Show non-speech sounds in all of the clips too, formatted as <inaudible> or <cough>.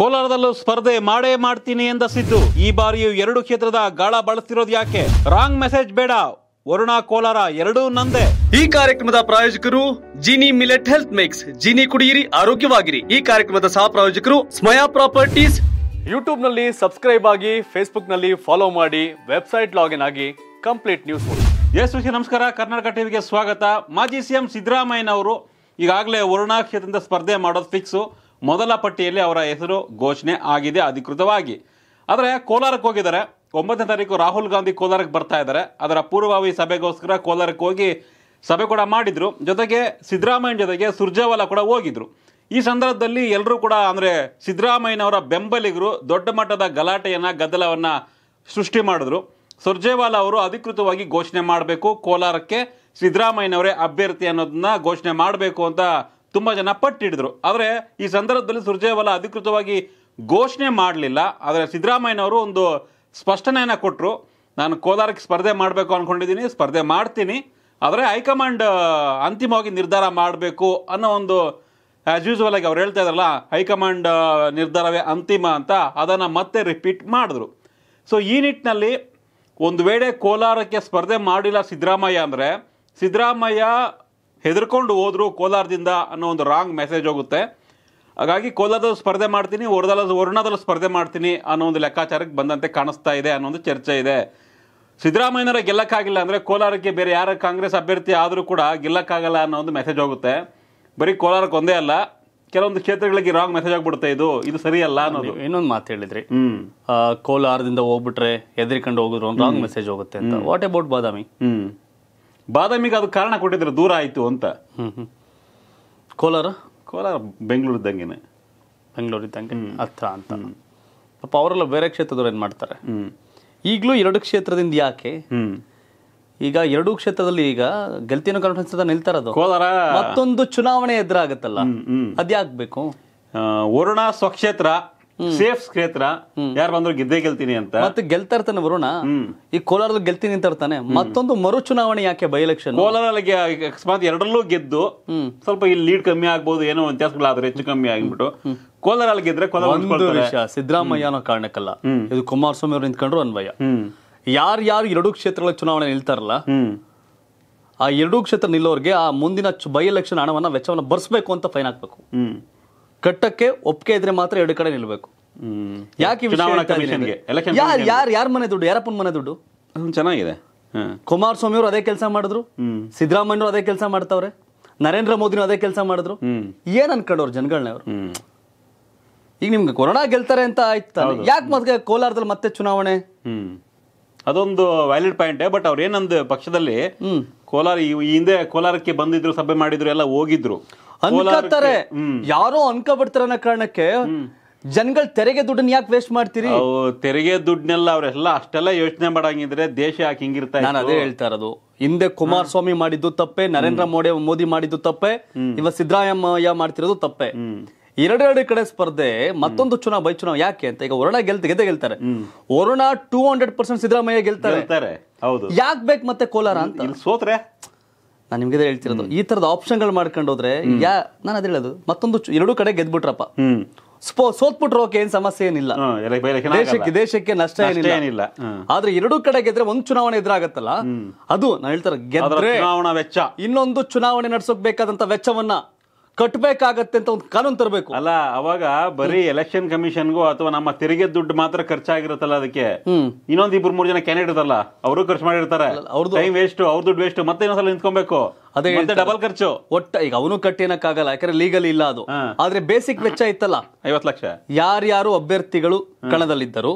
ಕೋಲಾರದಲ್ಲೂ ಸ್ಪರ್ಧೆ ಮಾಡೇ ಮಾಡ್ತೀನಿ ಎಂದ ಸಿದ್ದು ಈ ಬಾರಿಯೂ ಎರಡು ಕ್ಷೇತ್ರದ ಗಾಳ ಬಳಸ್ತಿರೋದು ಯಾಕೆ ರಾಂಗ್ ಮೆಸೇಜ್ ಬೇಡ ವರುಣಾ ಕೋಲಾರ ಎರಡೂ ನಂದೆ ಈ ಕಾರ್ಯಕ್ರಮದ ಪ್ರಾಯೋಜಕರು Jini millet health mix Jini ಕುಡಿಯಿರಿ ಆರೋಗ್ಯವಾಗಿರಿ ಈ ಕಾರ್ಯಕ್ರಮದ ಸಹ ಪ್ರಾಯೋಜಕರು ಸ್ಮಯಾ ಪ್ರಾಪರ್ಟೀಸ್ ಯೂಟ್ಯೂಬ್ ನಲ್ಲಿ ಸಬ್ಸ್ಕ್ರೈಬ್ ಆಗಿ ಫೇಸ್ಬುಕ್ ನಲ್ಲಿ ಫಾಲೋ ಮಾಡಿ ವೆಬ್ಸೈಟ್ ಲಾಗಿನ್ ಆಗಿ ಕಂಪ್ಲೀಟ್ ನ್ಯೂಸ್ ಎಸ್ ವಿಷಯ ನಮಸ್ಕಾರ ಕರ್ನಾಟಕ ಟಿವಿಗೆ ಸ್ವಾಗತ ಮಾಜಿ ಸಿಎಂ ಸಿದ್ದರಾಮಯ್ಯನವರು ಈಗಾಗಲೇ ವರುಣಾ ಕ್ಷೇತ್ರದಿಂದ ಸ್ಪರ್ಧೆ ಮಾಡೋದು ಫಿಕ್ಸು ಮೊದಲ ಪಟ್ಟಿಯಲ್ಲಿ ಅವರ ಹೆಸರು ಘೋಷಣೆ ಆಗಿದೆ ಅಧಿಕೃತವಾಗಿ ಆದರೆ ಕೋಲಾರಕ್ಕೆ ಹೋಗಿದ್ದಾರೆ ಒಂಬತ್ತನೇ ತಾರೀಕು ರಾಹುಲ್ ಗಾಂಧಿ ಕೋಲಾರಕ್ಕೆ ಬರ್ತಾ ಇದ್ದಾರೆ ಅದರ ಪೂರ್ವಭಾವಿ ಸಭೆಗೋಸ್ಕರ ಕೋಲಾರಕ್ಕೆ ಹೋಗಿ ಸಭೆ ಕೂಡ ಮಾಡಿದರು ಜೊತೆಗೆ ಸಿದ್ದರಾಮಯ್ಯ ಜೊತೆಗೆ ಸುರ್ಜೇವಾಲಾ ಕೂಡ ಹೋಗಿದ್ರು ಈ ಸಂದರ್ಭದಲ್ಲಿ ಎಲ್ಲರೂ ಕೂಡ ಅಂದರೆ ಸಿದ್ದರಾಮಯ್ಯನವರ ಬೆಂಬಲಿಗರು ದೊಡ್ಡ ಮಟ್ಟದ ಗಲಾಟೆಯನ್ನು ಗದ್ದಲವನ್ನು ಸೃಷ್ಟಿ ಮಾಡಿದ್ರು ಸುರ್ಜೇವಾಲಾ ಅವರು ಅಧಿಕೃತವಾಗಿ ಘೋಷಣೆ ಮಾಡಬೇಕು ಕೋಲಾರಕ್ಕೆ ಸಿದ್ದರಾಮಯ್ಯನವರೇ ಅಭ್ಯರ್ಥಿ ಅನ್ನೋದನ್ನ ಘೋಷಣೆ ಮಾಡಬೇಕು ಅಂತ ತುಂಬ ಜನ ಪಟ್ಟಿಡಿದ್ರು ಆದರೆ ಈ ಸಂದರ್ಭದಲ್ಲಿ ಸುರ್ಜೇವಾಲ ಅಧಿಕೃತವಾಗಿ ಘೋಷಣೆ ಮಾಡಲಿಲ್ಲ ಆದರೆ ಸಿದ್ದರಾಮಯ್ಯನವರು ಒಂದು ಸ್ಪಷ್ಟನೆಯನ್ನು ಕೊಟ್ಟರು ನಾನು ಕೋಲಾರಕ್ಕೆ ಸ್ಪರ್ಧೆ ಮಾಡಬೇಕು ಅಂದ್ಕೊಂಡಿದ್ದೀನಿ ಸ್ಪರ್ಧೆ ಮಾಡ್ತೀನಿ ಆದರೆ ಹೈಕಮಾಂಡ್ ಅಂತಿಮವಾಗಿ ನಿರ್ಧಾರ ಮಾಡಬೇಕು ಅನ್ನೋ ಒಂದು ಆ್ಯಸ್ ಯೂಸ್ವಲ್ ಆಗಿ ಅವ್ರು ಹೇಳ್ತಾ ಇದ್ದಾರಲ್ಲ ಹೈಕಮಾಂಡ್ ನಿರ್ಧಾರವೇ ಅಂತಿಮ ಅಂತ ಅದನ್ನು ಮತ್ತೆ ರಿಪೀಟ್ ಮಾಡಿದ್ರು ಸೊ ಈ ನಿಟ್ಟಿನಲ್ಲಿ ಒಂದು ವೇಳೆ ಕೋಲಾರಕ್ಕೆ ಸ್ಪರ್ಧೆ ಮಾಡಿಲ್ಲ ಸಿದ್ದರಾಮಯ್ಯ ಅಂದರೆ ಸಿದ್ದರಾಮಯ್ಯ ಹೆದರ್ಕೊಂಡು ಹೋದ್ರು ಕೋಲಾರದಿಂದ ಅನ್ನೋ ಒಂದು ರಾಂಗ್ ಮೆಸೇಜ್ ಹೋಗುತ್ತೆ ಹಾಗಾಗಿ ಕೋಲಾರದಲ್ಲಿ ಸ್ಪರ್ಧೆ ಮಾಡ್ತೀನಿ ವರ್ದಲ ವರ್ಣದಲ್ಲಿ ಸ್ಪರ್ಧೆ ಮಾಡ್ತೀನಿ ಅನ್ನೋ ಒಂದು ಲೆಕ್ಕಾಚಾರಕ್ಕೆ ಬಂದಂತೆ ಕಾಣಿಸ್ತಾ ಇದೆ ಅನ್ನೋ ಒಂದು ಚರ್ಚೆ ಇದೆ ಸಿದ್ದರಾಮಯ್ಯನವರ ಗೆಲ್ಲಕ್ಕಾಗಿಲ್ಲ ಅಂದರೆ ಕೋಲಾರಕ್ಕೆ ಬೇರೆ ಯಾರ ಕಾಂಗ್ರೆಸ್ ಅಭ್ಯರ್ಥಿ ಆದರೂ ಕೂಡ ಗೆಲ್ಲಕ್ಕಾಗಲ್ಲ ಅನ್ನೋ ಒಂದು ಮೆಸೇಜ್ ಹೋಗುತ್ತೆ ಬರೀ ಕೋಲಾರಕ್ಕೆ ಒಂದೇ ಅಲ್ಲ ಕೆಲವೊಂದು ಕ್ಷೇತ್ರಗಳಿಗೆ ರಾಂಗ್ ಮೆಸೇಜ್ ಆಗಿಬಿಡುತ್ತೆ ಇದು ಇದು ಸರಿಯಲ್ಲ ಅನ್ನೋದು ಇನ್ನೊಂದು ಮಾತು ಹೇಳಿದ್ರಿ ಕೋಲಾರದಿಂದ ಹೋಗ್ಬಿಟ್ರೆ ಹೆದರಿಕೊಂಡು ಹೋಗಿದ್ರು ರಾಂಗ್ ಮೆಸೇಜ್ ಹೋಗುತ್ತೆ ಅಂತ ವಾಟ್ ಅಬೌಟ್ ಬಾದಾಮಿ ಬಾದಾಮಿಗೆ ಅದು ಕಾರಣ ಕೊಟ್ಟಿದ್ರೆ ದೂರ ಆಯಿತು ಅಂತ ಕೋಲಾರ ಕೋಲಾರ ಬೆಂಗಳೂರು ಇದ್ದಂಗೆನೆ ಬೆಂಗಳೂರು ಇದ್ದಂಗೆ ಅರ್ಥ ಅಂತ ಪಾಪ ಅವರೆಲ್ಲ ಬೇರೆ ಕ್ಷೇತ್ರದವ್ರು ಏನು ಮಾಡ್ತಾರೆ ಈಗಲೂ ಎರಡು ಕ್ಷೇತ್ರದಿಂದ ಯಾಕೆ ಈಗ ಎರಡು ಕ್ಷೇತ್ರದಲ್ಲಿ ಈಗ ಗೆಲ್ತಿನ ಕಾನ್ಫರೆನ್ಸ್ ನಿಲ್ತಾರದು ಕೋಲಾರ ಮತ್ತೊಂದು ಚುನಾವಣೆ ಎದುರಾಗತ್ತಲ್ಲ ಅದ್ಯಾಕ್ಬೇಕು ವರುಣ ಸ್ವಕ್ಷೇತ್ರ ಸೇಫ್ ಕ್ಷೇತ್ರ ಯಾರು ಬಂದ್ರು ಗೆದ್ದೇ ಗೆಲ್ತೀನಿ ಅಂತ ಮತ್ತೆ ಗೆಲ್ತಾ ಇರ್ತಾನೆ ವರುಣ ಈ ಕೋಲಾರದಲ್ಲಿ ಗೆಲ್ತೀನಿ ಅಂತ ಇರ್ತಾನೆ ಮತ್ತೊಂದು ಮರು ಚುನಾವಣೆ ಯಾಕೆ ಬೈ ಎಲೆಕ್ಷನ್ ಕೋಲಾರಲ್ಲಿ ಅಕಸ್ಮಾತ್ ಎರಡರಲ್ಲೂ ಗೆದ್ದು ಸ್ವಲ್ಪ ಇಲ್ಲಿ ಲೀಡ್ ಕಮ್ಮಿ ಆಗ್ಬೋದು ಏನೋ ವ್ಯತ್ಯಾಸಗಳಾದ್ರೆ ಹೆಚ್ಚು ಕಮ್ಮಿ ಆಗಿಬಿಟ್ಟು ಕೋಲಾರಲ್ಲಿ ಗೆದ್ರೆ ಕೋಲಾರ ಸಿದ್ದರಾಮಯ್ಯ ಅನ್ನೋ ಕಾರಣಕ್ಕಲ್ಲ ಇದು ಕುಮಾರಸ್ವಾಮಿ ಅವರು ನಿಂತ್ಕೊಂಡ್ರು ಅನ್ವಯ ಯಾರ್ಯಾರು ಎರಡು ಕ್ಷೇತ್ರಗಳ ಚುನಾವಣೆ ನಿಲ್ತಾರಲ್ಲ ಆ ಎರಡೂ ಕ್ಷೇತ್ರ ನಿಲ್ಲೋರ್ಗೆ ಆ ಮುಂದಿನ ಬೈ ಎಲೆಕ್ಷನ್ ಹಣವನ್ನ ವೆಚ್ಚವನ್ನ ಬರ್ಸ್ಬೇಕು ಅಂತ ಫೈನ್ ಹಾಕ್ಬೇಕು ಕಟ್ಟಕ್ಕೆ ಒಪ್ಪಿಗೆ ಇದ್ರೆ ಮಾತ್ರ ಎರಡು ಕಡೆ ನಿಲ್ಬೇಕು ಯಾಕೆ ಯಾರು ಯಾರು ಯಾರ ಮನೆ ದುಡ್ಡು ಯಾರಪ್ಪನ ಮನೆ ದುಡ್ಡು ಚೆನ್ನಾಗಿದೆ ಕುಮಾರಸ್ವಾಮಿ ಅವರು ಅದೇ ಕೆಲಸ ಮಾಡಿದ್ರು ಸಿದ್ದರಾಮಯ್ಯವರು ಅದೇ ಕೆಲಸ ಮಾಡ್ತಾವ್ರೆ ನರೇಂದ್ರ ಮೋದಿನೂ ಅದೇ ಕೆಲಸ ಮಾಡಿದ್ರು ಏನ್ ಅನ್ಕೊಂಡವ್ರು ಜನಗಳನ್ನ ಅವರು ಈಗ ನಿಮ್ಗೆ ಕೊರೋನಾ ಗೆಲ್ತಾರೆ ಅಂತ ಆಯ್ತಾ ಯಾಕೆ ಮತ್ತೆ ಕೋಲಾರದಲ್ಲಿ ಮತ್ತೆ ಚುನಾವಣೆ ಅದೊಂದು ವ್ಯಾಲಿಡ್ ಪಾಯಿಂಟ್ ಬಟ್ ಅವ್ರು ಏನಂದ್ ಪಕ್ಷದಲ್ಲಿ ಕೋಲಾರ ಈ ಹಿಂದೆ ಕೋಲಾರಕ್ಕೆ ಬಂದಿದ್ರು ಸಭೆ ಮಾಡಿದ್ರು ಎಲ್ಲ ಹೋಗಿದ್ರು ಅನ್ಕೋತಾರೆ ಯಾರೋ ಅನ್ಕೋಬಿಡ್ತಾರ ಅನ್ನೋ ಕಾರಣಕ್ಕೆ ಜನಗಳ ತೆರಿಗೆ ದುಡ್ಡನ್ನ ಯಾಕೆ ವೇಸ್ಟ್ ಮಾಡ್ತೀರಿ ತೆರಿಗೆ ದುಡ್ಡನ್ನೆಲ್ಲ ಅವರೆಲ್ಲ ಅಷ್ಟೆಲ್ಲ ಯೋಚನೆ ಮಾಡಂಗಿದ್ರೆ ದೇಶ ಯಾಕೆ ಹಿಂಗಿರ್ತಾ ನಾನು ಅದೇ ಹೇಳ್ತಾ ಇರೋದು ಹಿಂದೆ ಕುಮಾರಸ್ವಾಮಿ ಮಾಡಿದ್ದು ತಪ್ಪೆ ನರೇಂದ್ರ ಮೋದಿ ಮೋದಿ ಮಾಡಿದ್ದು ತಪ್ಪೆ ಇವ ಸಿದ್ದರಾಮಯ್ಯ ಮಾಡ್ತಿರೋದು ತಪ್ಪೆ ಎರಡೆರಡು ಕಡೆ ಸ್ಪರ್ಧೆ ಮತ್ತೊಂದು ಚುನಾವ್ ಬೈ ಚುನಾವ್ ಯಾಕೆ ಅಂತ ಈಗ ವರುಣ ಗೆಲ್ ಗೆದ್ದೆ ಗೆಲ್ತಾರೆ Varuna two hundred percent Siddaramaiah ಗೆಲ್ತಾರೆ ಹೌದು ಯಾಕೆ ಬೇಕು ಮತ್ತೆ ಕೋಲಾರ ಅಂತ ಸೋತ್ರೆ ನಾನು ನಿಮ್ಗೆ ಹೇಳ್ತಿರೋದು ಈ ತರದ ಆಪ್ಷನ್ಗಳು ಮಾಡ್ಕೊಂಡು ಹೋದ್ರೆ ಯಾ ನಾನು ಅದ್ ಹೇಳೋದು ಮತ್ತೊಂದು ಎರಡು ಕಡೆ ಗೆದ್ಬಿಟ್ರಪ್ಪ ಸೋತ್ಬಿಟ್ರು ಓಕೆ ಏನ್ ಸಮಸ್ಯೆ ಏನಿಲ್ಲ ದೇಶಕ್ಕೆ ದೇಶಕ್ಕೆ ನಷ್ಟ ಏನಿಲ್ಲ ಆದ್ರೆ ಎರಡು ಕಡೆ ಗೆದ್ರೆ ಒಂದ್ ಚುನಾವಣೆ ಎದುರಾಗತ್ತಲ್ಲ ಅದು ನಾನು ಹೇಳ್ತಾರೆ ಗೆದ್ರೆ ವೆಚ್ಚ ಇನ್ನೊಂದು ಚುನಾವಣೆ ನಡ್ಸೋಕ್ ಬೇಕಾದಂತ ವೆಚ್ಚವನ್ನ ಕಟ್ಟಬೇಕಾಗತ್ತೆ ಅಂತ ಒಂದು ಕಾನೂನು ತರಬೇಕು ಅಲ್ಲ ಅವಾಗ ಬರೀ ಎಲೆಕ್ಷನ್ ಕಮಿಷನ್ಗೂ ಅಥವಾ ನಮ್ಮ ತೆರಿಗೆ ದುಡ್ಡು ಮಾತ್ರ ಖರ್ಚಾಗಿರುತ್ತಲ್ಲ ಅದಕ್ಕೆ ಇನ್ನೊಂದ್ ಇಬ್ರು ಮೂರು ಜನ ಕ್ಯಾಂಡಿಡೇಟ್ ಅಲ್ಲ ಅವರು ಖರ್ಚು ಮಾಡಿರ್ತಾರೆ ಟೈಮ್ ವೇಸ್ಟ್ ಅವ್ರ ದುಡ್ಡು ವೇಸ್ಟ್ ಮತ್ತೆ ಇನ್ನೊಂದ್ಸಲ ನಿಂತ್ಕೊಬೇಕು ಅದೇ ಡಬಲ್ ಖರ್ಚು ಒಟ್ಟ ಈಗ ಅವನು ಕಟ್ಟಿನಕ್ಕಾಗಲ್ಲ ಯಾಕಂದ್ರೆ ಲೀಗಲ್ ಇಲ್ಲ ಅದು ಆದ್ರೆ ಬೇಸಿಕ್ ವೆಚ್ಚ ಇತ್ತಲ್ಲ ಐವತ್ ಲಕ್ಷ ಯಾರ್ಯಾರು ಅಭ್ಯರ್ಥಿಗಳು ಕಣದಲ್ಲಿದ್ದರು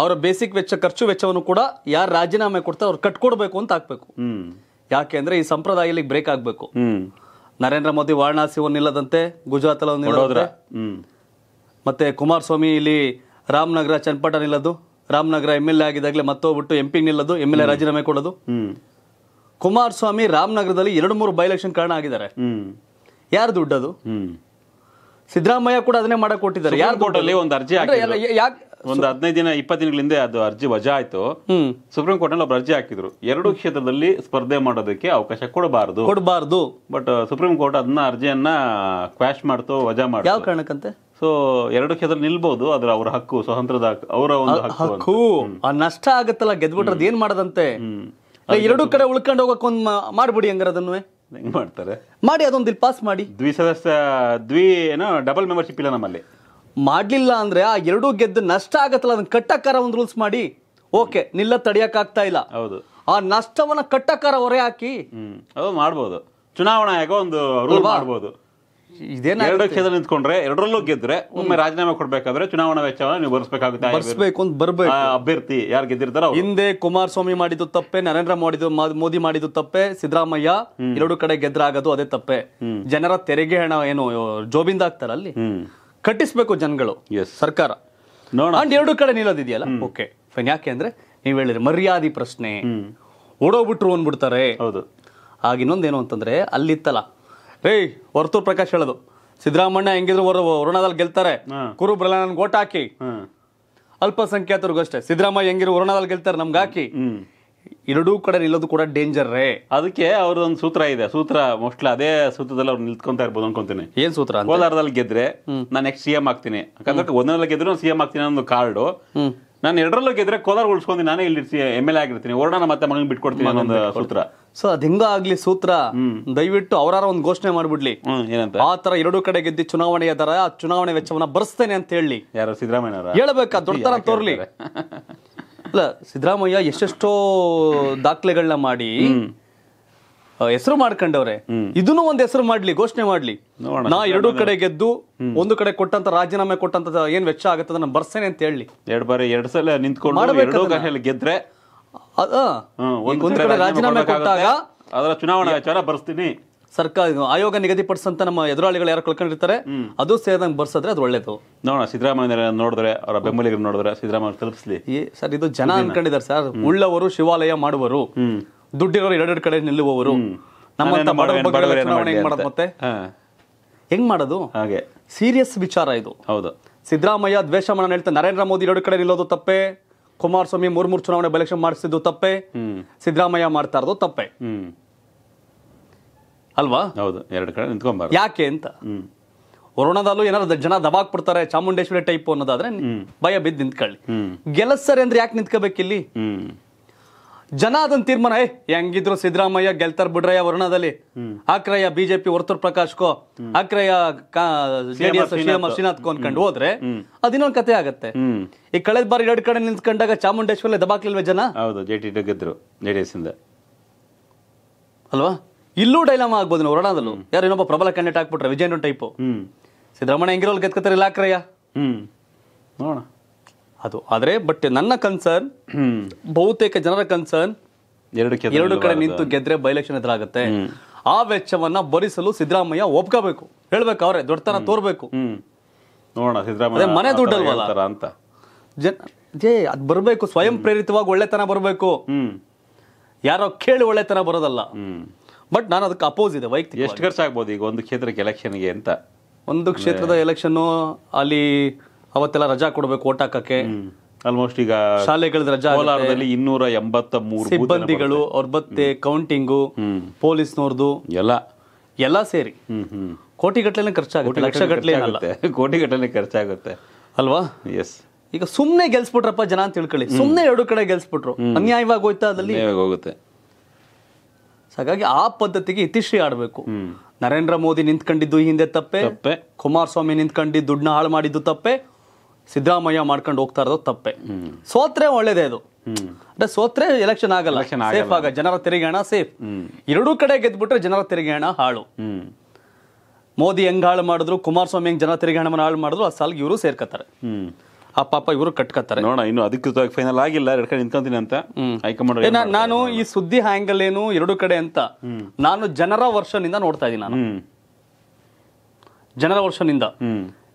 ಅವರ ಬೇಸಿಕ್ ವೆಚ್ಚ ಖರ್ಚು ವೆಚ್ಚವನ್ನು ಕೂಡ ಯಾರು ರಾಜೀನಾಮೆ ಕೊಡ್ತಾರೆ ಅವ್ರು ಕಟ್ಕೊಡ್ಬೇಕು ಅಂತ ಹಾಕ್ಬೇಕು ಯಾಕೆ ಅಂದ್ರೆ ಈ ಸಂಪ್ರದಾಯ ಬ್ರೇಕ್ ಆಗ್ಬೇಕು ನರೇಂದ್ರ ಮೋದಿ ವಾರಣಾಸಿ ನಿಲ್ಲದಂತೆ ಗುಜರಾತಲ್ಲಿ ಹ್ಮ್ ಮತ್ತೆ ಕುಮಾರಸ್ವಾಮಿ ಇಲ್ಲಿ ರಾಮನಗರ ಚನ್ನಪಟ್ಟ ನಿಲ್ಲದು ರಾಮನಗರ ಎಂ ಎಲ್ ಎ ಆಗಿದ್ದಾಗಲೇ ಮತ್ತೋಗ್ಬಿಟ್ಟು ಎಂ ಪಿ ನಿಲ್ಲದು ಎಮ್ ಎಲ್ ಎ ರಾಜೀನಾಮೆ ಕೊಡೋದು ಕುಮಾರಸ್ವಾಮಿ ರಾಮನಗರದಲ್ಲಿ ಎರಡು ಮೂರು ಬೈ ಎಲೆಕ್ಷನ್ ಕಾರಣ ಆಗಿದ್ದಾರೆ ಯಾರು ದುಡ್ಡದು ಸಿದ್ದರಾಮಯ್ಯ ಕೂಡ ಅದನ್ನೇ ಮಾಡಕ್ ಕೊಟ್ಟಿದ್ದಾರೆ ಯಾರು ಕೋರ್ಟಲ್ಲಿ ಒಂದು ಅರ್ಜಿ ಯಾಕೆ ಒಂದು ಹದಿನೈದು ದಿನ ಇಪ್ಪತ್ತು ದಿನಗಳ ಹಿಂದೆ ಅದು ಅರ್ಜಿ ವಜಾ ಆಯ್ತು ಸುಪ್ರೀಂ ಕೋರ್ಟ್ ನಲ್ಲಿ ಒಬ್ಬರು ಅರ್ಜಿ ಹಾಕಿದ್ರು ಎರಡು ಕ್ಷೇತ್ರದಲ್ಲಿ ಸ್ಪರ್ಧೆ ಮಾಡೋದಕ್ಕೆ ಅವಕಾಶ ಕೊಡಬಾರದು ಕೊಡಬಾರದು ಬಟ್ ಸುಪ್ರೀಂ ಕೋರ್ಟ್ ಅದನ್ನ ಅರ್ಜಿಯನ್ನ ಕ್ವಾಶ್ ಮಾಡ್ತು ವಜಾ ಮಾಡ್ತು ಯಾವ ಕಾರಣಕ್ಕಂತೆ ಸೊ ಎರಡು ಕ್ಷೇತ್ರ ನಿಲ್ಬಹುದು ಅದ್ರ ಅವ್ರ ಹಕ್ಕು ಸ್ವತಂತ್ರದ ಅವರ ಒಂದು ಹಕ್ಕು ನಷ್ಟ ಆಗತ್ತಲ್ಲ ಗೆದ್ಬಿಟ್ರೆ ಏನ್ ಮಾಡದಂತೆ ಎರಡು ಕಡೆ ಉಳ್ಕೊಂಡು ಹೋಗಕ್ ಒಂದ್ ಮಾಡ್ಬಿಡಿ ಹಂಗಾರ ಹೆಂಗ್ ಮಾಡ್ತಾರೆ ಮಾಡಿ ಅದೊಂದು ಪಾಸ್ ಮಾಡಿ ದ್ವಿಸದಸ್ಯ ದ್ವಿ ಏನೋ ಡಬಲ್ ಮೆಂಬರ್ಶಿಪ್ ಇಲ್ಲ ನಮ್ಮಲ್ಲಿ ಮಾಡ್ಲಿಲ್ಲ ಅಂದ್ರೆ ಆ ಎರಡು ಗೆದ್ದು ನಷ್ಟ ಆಗತ್ತಲ್ಲ ಅದನ್ನ ಕಟ್ಟಕಾರ ಒಂದು ರೂಲ್ಸ್ ಮಾಡಿ ಓಕೆ ನಿಲ್ಲ ಆಗ್ತಾ ಇಲ್ಲ ಹೌದು ಆ ನಷ್ಟವನ್ನ ಕಟ್ಟಕಾರ ಹೊರೆ ಹಾಕಿ ಮಾಡ್ಬೋದು ಚುನಾವಣಾ ಒಂದು ರೂಲ್ ಮಾಡ್ಬೋದು ಇದೇನ ಎರಡು ನಿಂತ್ಕೊಂಡ್ರೆ ಎರಡರಲ್ಲೂ ಗೆದ್ರೆ ಒಮ್ಮೆ ರಾಜೀನಾಮೆ ಕೊಡ್ಬೇಕಾದ್ರೆ ಚುನಾವಣಾ ವೆಚ್ಚವನ್ನ ನೀವು ಭರಿಸಬೇಕಾಗುತ್ತೆ ಅಂತ ಬರ್ಬೇಕು ಅಭ್ಯರ್ಥಿ ಯಾರು ಗೆದ್ದಿರ್ತಾರ ಹಿಂದೆ ಕುಮಾರಸ್ವಾಮಿ ಮಾಡಿದ್ದು ತಪ್ಪೆ ನರೇಂದ್ರ ಮಾಡಿದ್ದು ಮೋದಿ ಮಾಡಿದ್ದು ತಪ್ಪೆ ಸಿದ್ದರಾಮಯ್ಯ ಎರಡು ಕಡೆ ಗೆದ್ರಾಗದು ಅದೇ ತಪ್ಪೆ ಜನರ ತೆರಿಗೆ ಹಣ ಏನು ಜೋಬಿಂದ ಆಗ್ತಾರ ಅಲ್ಲಿ ಕಟ್ಟಿಸ್ಬೇಕು ಜನಗಳು ಸರ್ಕಾರ ನೋಡ ಎರಡು ಕಡೆ ನಿಲ್ಲೋದಿದೆಯಲ್ಲ ಓಕೆ ಫೈನ್ ಯಾಕೆ ಅಂದ್ರೆ ನೀವು ಹೇಳಿರಿ ಮರ್ಯಾದಿ ಪ್ರಶ್ನೆ ಓಡೋಗ್ಬಿಟ್ರು ಅಂದ್ಬಿಡ್ತಾರೆ ಹೌದು ಆಗ ಇನ್ನೊಂದೇನು ಅಂತಂದ್ರೆ ಅಲ್ಲಿತ್ತಲ್ಲ ರೇಯ್ ವರ್ತೂರ್ ಪ್ರಕಾಶ್ ಹೇಳೋದು ಸಿದ್ದರಾಮಣ್ಣ ಹೆಂಗಿದ್ರು ವರುಣದಲ್ಲಿ ಗೆಲ್ತಾರೆ ಕುರುಬ್ರಲ್ಲ ನನ್ಗೆ ಓಟ್ ಹಾಕಿ ಅಲ್ಪಸಂಖ್ಯಾತರಿಗೂ ಅಷ್ಟೇ ಸಿದ್ದರಾಮಯ್ಯ ಹೆಂಗಿರು ವರುಣದಲ್ಲಿ ಗೆಲ್ತಾರೆ ನಮ್ಗೆ ಹಾಕಿ ಎರಡೂ ಕಡೆ ನಿಲ್ಲೋದು ಕೂಡ ಡೇಂಜರ್ ರೇ ಅದಕ್ಕೆ ಅವ್ರದೊಂದು ಸೂತ್ರ ಇದೆ ಸೂತ್ರ ಮೋಸ್ಟ್ಲಿ ಅದೇ ಸೂತ್ರದಲ್ಲಿ ಅವ್ರು ನಿಲ್ತ್ಕೊಂತಾ ಇರ್ಬೋದು ಅನ್ಕೊಂತೀನಿ ಏನ್ ಸೂತ್ರ ಕೋಲಾರದಲ್ಲಿ ಗೆದ್ರೆ ನಾನು ನೆಕ್ಸ್ಟ್ ಸಿ ಎಂ ಆಗ್ತೀನಿ ಯಾಕಂದ್ರೆ ಒಂದರಲ್ಲಿ ಗೆದ್ರು ಸಿ ಎಂ ಆಗ್ತೀನಿ ಅನ್ನೋ ಕಾರ್ಡು ನಾನು ಎರಡರಲ್ಲೂ ಗೆದ್ರೆ ಕೋಲಾರ ಉಳಿಸ್ಕೊಂಡು ನಾನೇ ಇಲ್ಲಿ ಎಮ್ ಎಲ್ ಎ ಆಗಿರ್ತೀನಿ ಓಡೋಣ ಮತ್ತೆ ಮನೆಗೆ ಬಿಟ್ಕೊಡ್ತೀನಿ ಅನ್ನೋ ಸೂತ್ರ ಸೊ ಅದ್ ಹಿಂಗ ಆಗ್ಲಿ ಸೂತ್ರ ದಯವಿಟ್ಟು ಅವರ ಒಂದು ಘೋಷಣೆ ಮಾಡ್ಬಿಡ್ಲಿ ಏನಂತ ಆ ತರ ಎರಡು ಕಡೆ ಗೆದ್ದಿ ಚುನಾವಣೆಯ ಆ ಚುನಾವಣೆ ವೆಚ್ಚವನ್ನ ಬರ್ಸ್ತೇನೆ ಅಂತ ಹೇಳಿ ಯಾರು ಸಿದ್ದರಾಮಯ್ಯ ಹೇಳಬೇಕಾ ದೊಡ್ಡ ತರ ತೋರ್ಲಿ <laughs> ಅಲ್ಲ ಸಿದ್ದರಾಮಯ್ಯ ಎಷ್ಟೆಷ್ಟೋ ದಾಖಲೆಗಳನ್ನ ಮಾಡಿ ಹೆಸರು ಮಾಡ್ಕೊಂಡವ್ರೆ ಇದನ್ನು ಒಂದು ಹೆಸರು ಮಾಡ್ಲಿ ಘೋಷಣೆ ಮಾಡ್ಲಿ ನಾ ಎರಡು ಕಡೆ ಗೆದ್ದು ಒಂದು ಕಡೆ ಕೊಟ್ಟಂತ ರಾಜೀನಾಮೆ ಕೊಟ್ಟಂತ ಏನ್ ವೆಚ್ಚ ಆಗುತ್ತೆ ಅದನ್ನ ಬರ್ಸೇನೆ ಅಂತ ಹೇಳಿ ಎರಡ್ ಬಾರಿ ಎರಡು ಸಲ ನಿಂತ್ಕೊಂಡು ಗೆದ್ರೆ ಒಂದು ಕಡೆ ರಾಜೀನಾಮೆ ಕೊಟ್ಟಾಗ ಅದರ ಚುನಾವಣಾ ವಿಚಾರ ಬರ್ಸ್ತೀನಿ ಸರ್ಕಾರ ಆಯೋಗ ನಿಗದಿಪಡಿಸಂತ ನಮ್ಮ ಎದುರಾಳಿಗಳು ಯಾರು ಕಳ್ಕೊಂಡಿರ್ತಾರೆ ಅದು ಸೇರಿದಂಗ್ ಬರ್ಸಿದ್ರೆ ಅದು ಒಳ್ಳೇದು ನೋಡೋಣ ಸಿದ್ದರಾಮಯ್ಯ ನೋಡಿದ್ರೆ ಅವರ ಬೆಂಬಲಿಗರು ನೋಡಿದ್ರೆ ಸಿದ್ದರಾಮಯ್ಯ ತಲುಪಿಸ್ಲಿ ಸರ್ ಇದು ಜನ ಅನ್ಕೊಂಡಿದ್ದಾರೆ ಸರ್ ಉಳ್ಳವರು ಶಿವಾಲಯ ಮಾಡುವರು ದುಡ್ಡಿರೋರು ಎರಡೆರಡು ಕಡೆ ನಿಲ್ಲುವವರು ನಮ್ಮಂತ ಮತ್ತೆ ಹೆಂಗ್ ಮಾಡೋದು ಹಾಗೆ ಸೀರಿಯಸ್ ವಿಚಾರ ಇದು ಹೌದು ಸಿದ್ದರಾಮಯ್ಯ ದ್ವೇಷ ಮಾಡೋಣ ಹೇಳ್ತಾರೆ ನರೇಂದ್ರ ಮೋದಿ ಎರಡು ಕಡೆ ನಿಲ್ಲೋದು ತಪ್ಪೆ ಕುಮಾರಸ್ವಾಮಿ ಮೂರ್ ಮೂರು ಚುನಾವಣೆ ಬೆಲೆಕ್ಷನ್ ಮಾಡಿಸಿದ್ದು ತಪ್ಪೆ ಸಿದ್ದರಾಮಯ್ಯ ಮಾಡ್ತಾ ಇರೋದು ತಪ್ಪೆ ಅಲ್ವಾ ಹೌದು ಎರಡು ಕಡೆ ನಿಂತ್ಕೊಂಬಾರ ಯಾಕೆ ಅಂತ ವರುಣದಲ್ಲೂ ಏನಾದ್ರು ಜನ ದಬಾಕ್ ಬಿಡ್ತಾರೆ ಚಾಮುಂಡೇಶ್ವರಿ ಟೈಪ್ ಅನ್ನೋದಾದ್ರೆ ಭಯ ಬಿದ್ದು ನಿಂತ್ಕೊಳ್ಳಿ ಗೆಲ್ಲಸ್ತಾರೆ ಅಂದ್ರೆ ಯಾಕೆ ನಿಂತ್ಕೋಬೇಕಿಲ್ಲಿ ಜನ ಅದನ್ನ ತೀರ್ಮಾನ ಏ ಹೆಂಗಿದ್ರು ಸಿದ್ದರಾಮಯ್ಯ ಗೆಲ್ತಾರ ಬಿಡ್ರಯ್ಯ ವರುಣದಲ್ಲಿ ಆಕ್ರಯ ಬಿಜೆಪಿ ವರ್ತೂರ್ ಪ್ರಕಾಶ್ ಕೋ ಆಕ್ರಯ ಜೆಡಿಎಸ್ ಸಿಎಂ ಶ್ರೀನಾಥ್ ಕೋ ಅನ್ಕೊಂಡು ಹೋದ್ರೆ ಅದಿನ್ನೊಂದು ಕತೆ ಆಗತ್ತೆ ಈ ಕಳೆದ ಬಾರಿ ಎರಡು ಕಡೆ ನಿಂತ್ಕೊಂಡಾಗ ಚಾಮುಂಡೇಶ್ವರಿ ದಬಾಕ್ಲಿಲ್ವೇ ಜನ ಹೌದು ಜೆಡಿ ಗೆದ್ರು ಜೆಡಿಎಸ್ ಇಂದ ಅಲ್ವಾ ಇಲ್ಲೂ ಡೈಲಾಮ್ ಆಗ್ಬೋದು ನಾವು ಒಡಾದಲ್ಲೂ ಯಾರು ಇನ್ನೊಬ್ಬ ಪ್ರಬಲ ಕ್ಯಾಂಡಿಡೇಟ್ ಹಾಕ್ಬಿಟ್ರೆ ಟೈಪ್ ಹ್ಮ್ ಸಿದ್ದರಾಮಯ್ಯ ಹೆಂಗಿರೋಲ್ ಗೆದ್ಕೋತಾರೆ ಇಲಾಖೆಯ ಹ್ಮ್ ನೋಡೋಣ ಅದು ಆದ್ರೆ ಬಟ್ ನನ್ನ ಕನ್ಸರ್ನ್ ಬಹುತೇಕ ಜನರ ಕನ್ಸರ್ನ್ ಎರಡು ಎರಡು ಕಡೆ ನಿಂತು ಗೆದ್ರೆ ಬೈಲೆಕ್ಷನ್ ಎದುರಾಗುತ್ತೆ ಆ ವೆಚ್ಚವನ್ನ ಭರಿಸಲು ಸಿದ್ದರಾಮಯ್ಯ ಒಪ್ಕೋಬೇಕು ಹೇಳ್ಬೇಕು ಅವ್ರೆ ದೊಡ್ಡತನ ತೋರ್ಬೇಕು ನೋಡೋಣ ಮನೆ ದುಡ್ಡಲ್ವಲ್ಲ ಅಂತ ಜೇ ಅದು ಬರಬೇಕು ಸ್ವಯಂ ಪ್ರೇರಿತವಾಗಿ ಒಳ್ಳೆತನ ಬರಬೇಕು ಯಾರೋ ಕೇಳಿ ಒಳ್ಳೆತನ ಬರೋದಲ್ಲ ಬಟ್ ನಾನು ಅದಕ್ಕೆ ಅಪೋಸ್ ಇದೆ ವೈಯಕ್ತಿಕ ಎಷ್ಟು ಖರ್ಚಾಗ್ಬೋದು ಈಗ ಒಂದು ಕ್ಷೇತ್ರಕ್ಕೆ ಎಲೆಕ್ಷನ್ಗೆ ಅಂತ ಒಂದು ಕ್ಷೇತ್ರದ ಎಲೆಕ್ಷನ್ನು ಅಲ್ಲಿ ಅವತ್ತೆಲ್ಲ ರಜಾ ಕೊಡಬೇಕು ಓಟ್ ಹಾಕಕ್ಕೆ ಆಲ್ಮೋಸ್ಟ್ ಈಗ ಶಾಲೆಗಳ ರಜಾ ಕೋಲಾರದಲ್ಲಿ ಇನ್ನೂರ ಎಂಬತ್ತ ಮೂರು ಸಿಬ್ಬಂದಿಗಳು ಅವ್ರ ಬತ್ತೆ ಕೌಂಟಿಂಗು ಪೊಲೀಸ್ನವ್ರದ್ದು ಎಲ್ಲ ಎಲ್ಲ ಸೇರಿ ಗಟ್ಟಲೆ ಖರ್ಚಾಗುತ್ತೆ ಕೋಟಿ <laughs> ಕೋಟಿಗಟ್ಟಲೆ ಖರ್ಚಾಗುತ್ತೆ ಅಲ್ವಾ ಎಸ್ ಈಗ ಸುಮ್ಮನೆ ಗೆಲ್ಸ್ಬಿಟ್ರಪ್ಪ ಜನ ಅಂತ ತಿಳ್ಕೊಳ್ಳಿ ಸುಮ್ಮನೆ ಎರಡು ಕಡೆ ಗೆಲ್ಸ್ಬಿಟ್ರು ಅನ್ಯಾಯವಾಗಿ ಹೋಯ್ತಾ ಅದಲ್ಲಿ ಹೋಗುತ್ತೆ ಹಾಗಾಗಿ ಆ ಪದ್ಧತಿಗೆ ಇತಿಶ್ರೀ ಆಡಬೇಕು ನರೇಂದ್ರ ಮೋದಿ ನಿಂತ್ಕೊಂಡಿದ್ದು ಹಿಂದೆ ತಪ್ಪೆ ಕುಮಾರಸ್ವಾಮಿ ನಿಂತ್ಕೊಂಡಿದ್ದು ದುಡ್ಡನ್ನ ಹಾಳು ಮಾಡಿದ್ದು ತಪ್ಪೆ ಸಿದ್ದರಾಮಯ್ಯ ಮಾಡ್ಕೊಂಡು ಹೋಗ್ತಾ ಇರೋದು ತಪ್ಪೆ ಸೋತ್ರೆ ಒಳ್ಳೇದೇ ಅದು ಅಂದ್ರೆ ಸೋತ್ರೆ ಎಲೆಕ್ಷನ್ ಆಗಲ್ಲ ಸೇಫ್ ಆಗ ಜನರ ತೆರಿಗೆ ಹಣ ಸೇಫ್ ಎರಡೂ ಕಡೆ ಗೆದ್ಬಿಟ್ರೆ ಜನರ ತೆರಿಗೆ ಹಣ ಹಾಳು ಮೋದಿ ಹೆಂಗ್ ಹಾಳು ಮಾಡಿದ್ರು ಕುಮಾರಸ್ವಾಮಿ ಹೆಂಗ್ ಜನರ ತೆರಿಗೆ ಹಣವನ್ನು ಹಾಳು ಮಾಡಿದ್ರು ಆ ಸಾಲಿಗೆ ಇವರು ಸೇರ್ಕತ್ತಾರೆ ಆ ಪಾಪ ಇವರು ಕಟ್ಕೋತಾರೆ ನೋಡೋಣ ಇನ್ನು ಅಧಿಕೃತವಾಗಿ ಫೈನಲ್ ಆಗಿಲ್ಲ ಎರಡು ಕಡೆ ನಿಂತ್ಕೊಂತೀನಿ ಅಂತ ಹೈಕಮಾಂಡ್ ನಾನು ಈ ಸುದ್ದಿ ಹ್ಯಾಂಗಲ್ ಏನು ಎರಡು ಕಡೆ ಅಂತ ನಾನು ಜನರ ವರ್ಷನಿಂದ ನೋಡ್ತಾ ಇದ್ದೀನಿ ನಾನು ಜನರ ವರ್ಷನಿಂದ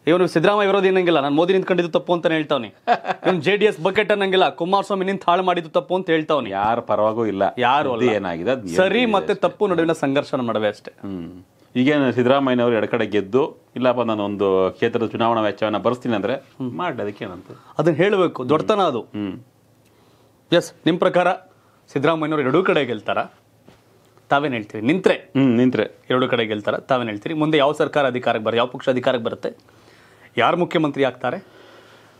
ಇವನು ಸಿದ್ದರಾಮಯ್ಯ ಇರೋದ್ ಏನಂಗಿಲ್ಲ ನಾನು ಮೋದಿ ನಿಂತ್ಕೊಂಡಿದ್ದು ತಪ್ಪು ಅಂತ ಹೇಳ್ತಾವನಿ <laughs> JDS J D S bucket ಅನ್ನಂಗಿಲ್ಲ ಕುಮಾರಸ್ವಾಮಿ ನಿಂತ ಹಾಳು ಮಾಡಿದ್ದು ತಪ್ಪು ಅಂತ ಹೇಳ್ತಾವನಿ ಯಾರು ಪರವಾಗೂ ಇಲ್ಲ ಯಾರು ಏನಾಗಿದೆ ಸರಿ ಮತ್ತೆ ತಪ್ಪು ನಡುವಿನ ಸಂಘರ್ಷ ಮಾಡವೆ ಅಷ್ಟೇ ಈಗೇನು ಸಿದ್ದರಾಮಯ್ಯನವರು ಕಡೆ ಗೆದ್ದು ಇಲ್ಲಪ್ಪ ನಾನು ಒಂದು ಕ್ಷೇತ್ರದ ಚುನಾವಣಾ ವೆಚ್ಚವನ್ನು ಬರ್ಸ್ತೀನಿ ಅಂದರೆ ಮಾಡಿ ಅದಕ್ಕೆ ಏನಂತ ಅದನ್ನು ಹೇಳಬೇಕು ದೊಡ್ಡತನ ಅದು ಎಸ್ ನಿಮ್ಮ ಪ್ರಕಾರ ಸಿದ್ದರಾಮಯ್ಯನವರು ಎರಡೂ ಕಡೆ ಗೆಲ್ತಾರ ತಾವೇನು ಹೇಳ್ತೀರಿ ನಿಂತ್ರೆ ನಿಂತ್ರೆ ಎರಡೂ ಕಡೆ ಗೆಲ್ತಾರ ತಾವೇನು ಹೇಳ್ತೀರಿ ಮುಂದೆ ಯಾವ ಸರ್ಕಾರ ಅಧಿಕಾರಕ್ಕೆ ಬರ ಯಾವ ಪಕ್ಷ ಅಧಿಕಾರಕ್ಕೆ ಬರುತ್ತೆ ಯಾರು ಮುಖ್ಯಮಂತ್ರಿ ಆಗ್ತಾರೆ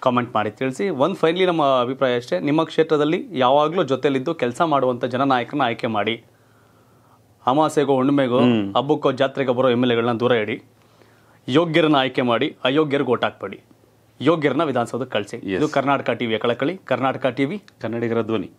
ಕಾಮೆಂಟ್ ಮಾಡಿ ತಿಳಿಸಿ ಒಂದು ಫೈನಲಿ ನಮ್ಮ ಅಭಿಪ್ರಾಯ ಅಷ್ಟೇ ನಿಮ್ಮ ಕ್ಷೇತ್ರದಲ್ಲಿ ಯಾವಾಗಲೂ ಜೊತೆಯಲ್ಲಿದ್ದು ಕೆಲಸ ಮಾಡುವಂಥ ಜನನಾಯಕನ ಆಯ್ಕೆ ಮಾಡಿ ಅಮಾಸೆಗೋ ಹುಣ್ಣಿಮೆಗೋ ಹಬ್ಬಕ್ಕೋ ಜಾತ್ರೆಗೋ ಬರೋ ಎಮ್ ಎಲ್ ಎಗಳನ್ನ ದೂರ ಇಡಿ ಯೋಗ್ಯರನ್ನ ಆಯ್ಕೆ ಮಾಡಿ ಅಯೋಗ್ಯರಿಗೆ ಓಟ್ ಹಾಕ್ಬೇಡಿ ಯೋಗ್ಯರನ್ನ ವಿಧಾನಸೌಧಕ್ಕೆ ಕಳಿಸಿ ಇದು ಕರ್ನಾಟಕ ಟಿವಿ ಕಳಕಳಿ ಕರ್ನಾಟಕ ಟಿವಿ ಕನ್ನಡಿಗರ ಧ್ವನಿ